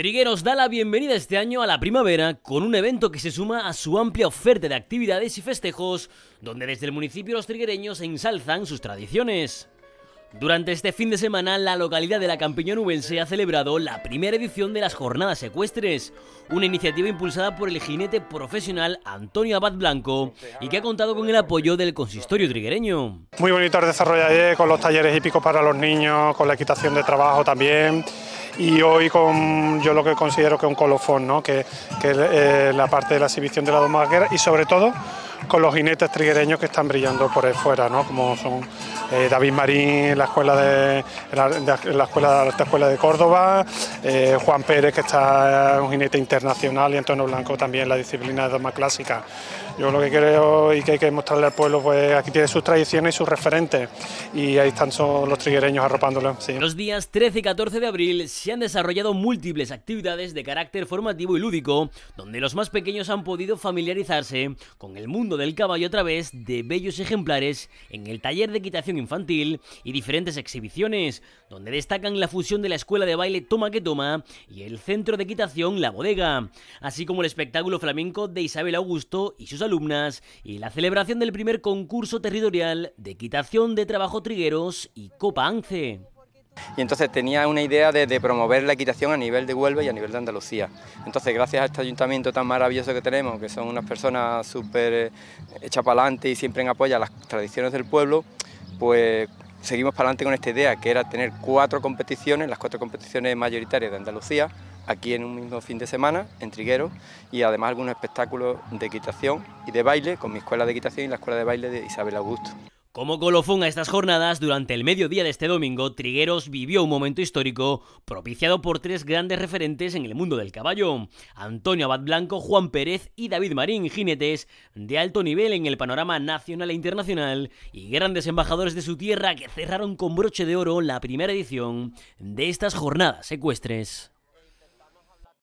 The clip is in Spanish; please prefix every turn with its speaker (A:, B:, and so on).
A: Trigueros da la bienvenida este año a la primavera con un evento que se suma a su amplia oferta de actividades y festejos, donde desde el municipio los triguereños ensalzan sus tradiciones. Durante este fin de semana, la localidad de la Campiñón Nubense ha celebrado la primera edición de las Jornadas Ecuestres, una iniciativa impulsada por el jinete profesional Antonio Abad Blanco y que ha contado con el apoyo del consistorio triguereño.
B: Muy bonito el desarrollo ayer con los talleres hípicos para los niños, con la equitación de trabajo también y hoy con yo lo que considero que un colofón, ¿no? que, que eh, la parte de la exhibición de la Doma y sobre todo con los jinetes triguereños que están brillando por ahí fuera, ¿no? como son eh, David Marín en la escuela de, la, escuela, de la Escuela de Córdoba, eh, Juan Pérez que está un jinete internacional y Antonio Blanco también la disciplina de doma clásica. Yo lo que creo y que hay que mostrarle al pueblo, pues aquí tiene sus tradiciones y sus referentes y ahí están son los triguereños arropándolo. Sí. Los
A: días 13 y 14 de abril se han desarrollado múltiples actividades de carácter formativo y lúdico, donde los más pequeños han podido familiarizarse con el mundo del caballo a través de bellos ejemplares en el taller de y infantil y diferentes exhibiciones, donde destacan la fusión de la escuela de baile Toma que Toma y el centro de equitación La Bodega, así como el espectáculo flamenco de Isabel Augusto y sus alumnas y la celebración del primer concurso territorial de equitación de
C: trabajo trigueros y Copa ANCE. Y entonces tenía una idea de, promover la equitación a nivel de Huelva y a nivel de Andalucía. Entonces, gracias a este ayuntamiento tan maravilloso que tenemos, que son unas personas súper eh, adelante... y siempre en apoyo a las tradiciones del pueblo, pues seguimos para adelante con esta idea, que era tener cuatro competiciones, las cuatro competiciones mayoritarias de Andalucía, aquí en un mismo fin de semana, en Triguero, y además algunos espectáculos de equitación y de baile, con mi escuela de equitación y la escuela de baile de Isabel Augusto.
A: Como colofón a estas jornadas, durante el mediodía de este domingo, Trigueros vivió un momento histórico propiciado por tres grandes referentes en el mundo del caballo: Antonio Abad Blanco, Juan Pérez y David Marín, jinetes de alto nivel en el panorama nacional e internacional y grandes embajadores de su tierra que cerraron con broche de oro la primera edición de estas jornadas ecuestres.